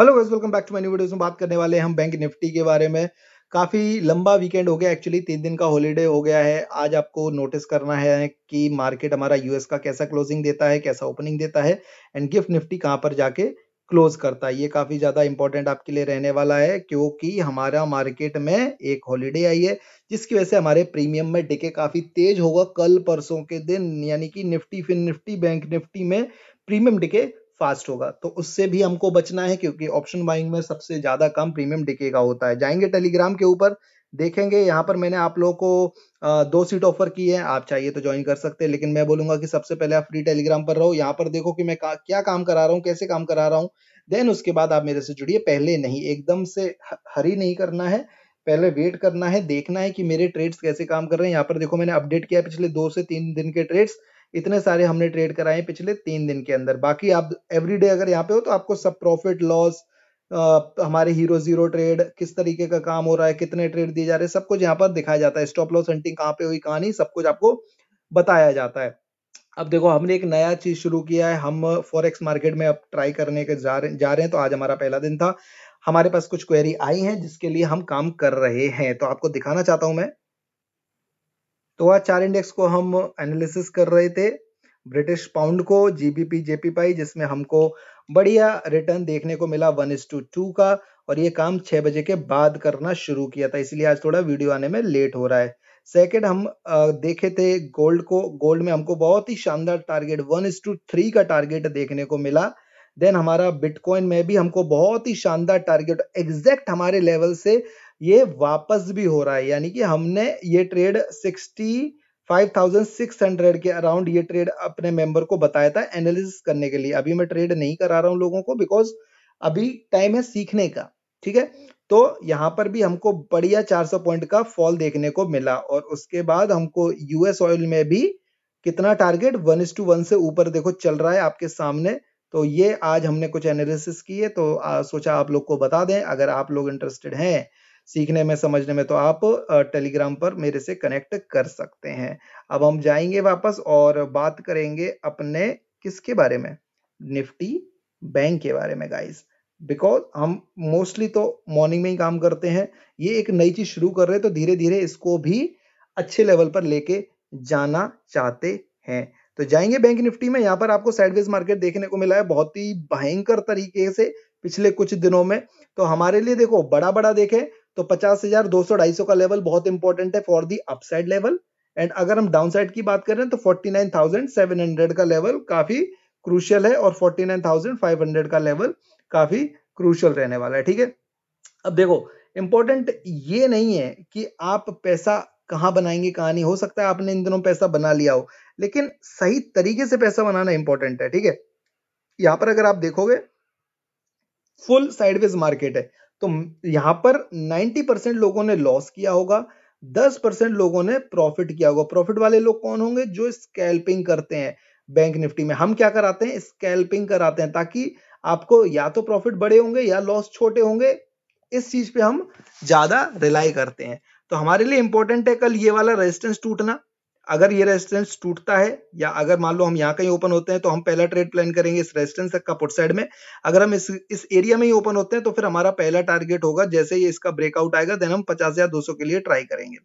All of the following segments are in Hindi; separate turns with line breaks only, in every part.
hello guys welcome back to my new videos में बात करने वाले हम बैंक निफ्टी के बारे में काफ़ी लंबा वीकेंड हो गया एक्चुअली तीन दिन का हॉलीडे हो गया है आज आपको नोटिस करना है कि मार्केट हमारा यूएस का कैसा क्लोजिंग देता है कैसा ओपनिंग देता है एंड गिफ्ट निफ्टी कहाँ पर जाके क्लोज करता है ये काफ़ी ज़्यादा इंपॉर्टेंट आपके लिए रहने वाला है क्योंकि हमारा मार्केट में एक हॉलीडे आई है जिसकी वजह से हमारे प्रीमियम में डिके काफ़ी तेज होगा कल परसों के दिन यानी कि Nifty Fin Nifty Bank Nifty में प्रीमियम डिके फास्ट होगा तो उससे भी हमको बचना है क्योंकि ऑप्शन बाइंग में सबसे ज्यादा कम प्रीमियम डिके का होता है जाएंगे टेलीग्राम के ऊपर देखेंगे यहाँ पर मैंने आप लोगों को दो सीट ऑफर की है आप चाहिए तो ज्वाइन कर सकते हैं लेकिन मैं बोलूंगा कि सबसे पहले आप फ्री टेलीग्राम पर रहो यहाँ पर देखो कि मैं का, क्या काम करा रहा हूँ कैसे काम करा रहा हूँ देन उसके बाद आप मेरे से जुड़िए पहले नहीं एकदम से हरी नहीं करना है पहले वेट करना है देखना है कि मेरे ट्रेड्स कैसे काम कर रहे हैं यहाँ पर देखो मैंने अपडेट किया पिछले दो से तीन दिन के ट्रेड्स इतने सारे हमने ट्रेड कराए पिछले तीन दिन के अंदर बाकी आप एवरीडे अगर यहाँ पे हो तो आपको सब प्रॉफिट लॉस हमारे हीरो जीरो ट्रेड किस तरीके का काम हो रहा है कितने ट्रेड दिए जा रहे हैं सब कुछ यहाँ पर दिखाया जाता है स्टॉप लॉस हंटिंग कहाँ पे हुई कहाँ नहीं सब कुछ आपको बताया जाता है अब देखो हमने एक नया चीज शुरू किया है हम फॉरेक्स मार्केट में अब ट्राई करने के जा रहे जा रहे हैं तो आज हमारा पहला दिन था हमारे पास कुछ क्वेरी आई है जिसके लिए हम काम कर रहे हैं तो आपको दिखाना चाहता हूं मैं तो वह चार इंडेक्स को हम एनालिसिस कर रहे थे ब्रिटिश पाउंड को जीबीपी जेपी पाई जिसमें हमको बढ़िया रिटर्न देखने को मिला वन इज टू टू का और ये काम छह बजे के बाद करना शुरू किया था इसलिए आज थोड़ा वीडियो आने में लेट हो रहा है सेकेंड हम देखे थे गोल्ड को गोल्ड में हमको बहुत ही शानदार target one is two three का टारगेट देखने को मिला देन हमारा बिटकॉइन में भी हमको बहुत ही शानदार टारगेट एग्जैक्ट हमारे लेवल से ये वापस भी हो रहा है यानी कि हमने ये trade sixty five thousand six hundred के अराउंड ये ट्रेड अपने मेंबर को बताया था एनालिसिस करने के लिए अभी मैं ट्रेड नहीं करा रहा हूं लोगों को बिकॉज अभी टाइम है सीखने का ठीक है तो यहां पर भी हमको बढ़िया 400 पॉइंट का फॉल देखने को मिला और उसके बाद हमको यूएस ऑयल में भी कितना target one is two one से ऊपर देखो चल रहा है आपके सामने तो ये आज हमने कुछ एनालिसिस किए तो आ, सोचा आप लोग को बता दें अगर आप लोग इंटरेस्टेड हैं सीखने में समझने में तो आप टेलीग्राम पर मेरे से कनेक्ट कर सकते हैं अब हम जाएंगे वापस और बात करेंगे अपने किसके बारे में निफ्टी बैंक के बारे में गाइस बिकॉज हम मोस्टली तो मॉर्निंग में ही काम करते हैं ये एक नई चीज शुरू कर रहे हैं तो धीरे धीरे इसको भी अच्छे लेवल पर लेके जाना चाहते हैं तो जाएंगे बैंक निफ्टी में यहाँ पर आपको साइडवेज मार्केट देखने को मिला है बहुत ही भयंकर तरीके से पिछले कुछ दिनों में तो हमारे लिए देखो बड़ा बड़ा देखें तो पचास हजार दो सौ ढाई सौ का लेवल बहुत इंपॉर्टेंट है for the upside level and अगर हम साइड की बात करें तो forty nine thousand seven hundred का लेवल काफी क्रूशियल है और forty nine thousand five hundred का लेवल काफी क्रूशियल रहने वाला है ठीक है अब देखो इंपॉर्टेंट ये नहीं है कि आप पैसा कहाँ बनाएंगे कहाँ नहीं हो सकता है आपने इन दिनों पैसा बना लिया हो लेकिन सही तरीके से पैसा बनाना इंपॉर्टेंट है ठीक है यहां पर अगर आप देखोगे फुल साइडवेज मार्केट है तो यहां पर 90 परसेंट लोगों ने लॉस किया होगा 10 परसेंट लोगों ने प्रॉफिट किया होगा प्रॉफिट वाले लोग कौन होंगे जो स्कैल्पिंग करते हैं बैंक निफ्टी में हम क्या कराते हैं स्कैल्पिंग कराते हैं ताकि आपको या तो प्रॉफिट बड़े होंगे या लॉस छोटे होंगे इस चीज पे हम ज्यादा रिलाई करते हैं तो हमारे लिए इंपॉर्टेंट है कल ये वाला रेजिस्टेंस टूटना अगर ये रेजिस्टेंस टूटता है या अगर मान लो हम यहाँ कहीं ओपन होते हैं तो हम पहला ट्रेड प्लान करेंगे इस रेजिस्टेंस तक का पुट साइड में अगर हम इस इस एरिया में ही ओपन होते हैं तो फिर हमारा पहला टारगेट होगा जैसे ही इसका ब्रेकआउट आएगा देन हम 50 या 200 के लिए ट्राई करेंगे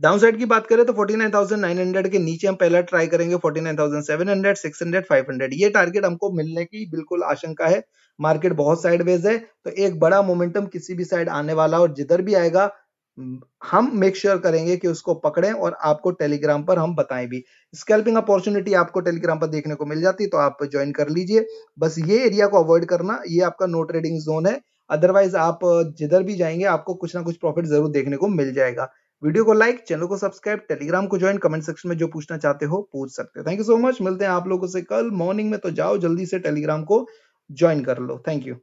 डाउन साइड की बात करें तो 49,900 के नीचे हम पहला ट्राई करेंगे 49,700, 600, 500 ये टारगेट हमको मिलने की बिल्कुल आशंका है मार्केट बहुत साइडवेज है तो एक बड़ा मोमेंटम किसी भी साइड आने वाला और जिधर भी आएगा हम मेक श्योर sure करेंगे कि उसको पकड़ें और आपको टेलीग्राम पर हम बताएं भी स्कैल्पिंग अपॉर्चुनिटी आपको टेलीग्राम पर देखने को मिल जाती है तो आप ज्वाइन कर लीजिए बस ये एरिया को अवॉइड करना ये आपका नो ट्रेडिंग जोन है अदरवाइज आप जिधर भी जाएंगे आपको कुछ ना कुछ प्रॉफिट जरूर देखने को मिल जाएगा वीडियो को लाइक चैनल को सब्सक्राइब टेलीग्राम को ज्वाइन कमेंट सेक्शन में जो पूछना चाहते हो पूछ सकते हो थैंक यू सो मच मिलते हैं आप लोगों से कल मॉर्निंग में तो जाओ जल्दी से टेलीग्राम को ज्वाइन कर लो थैंक यू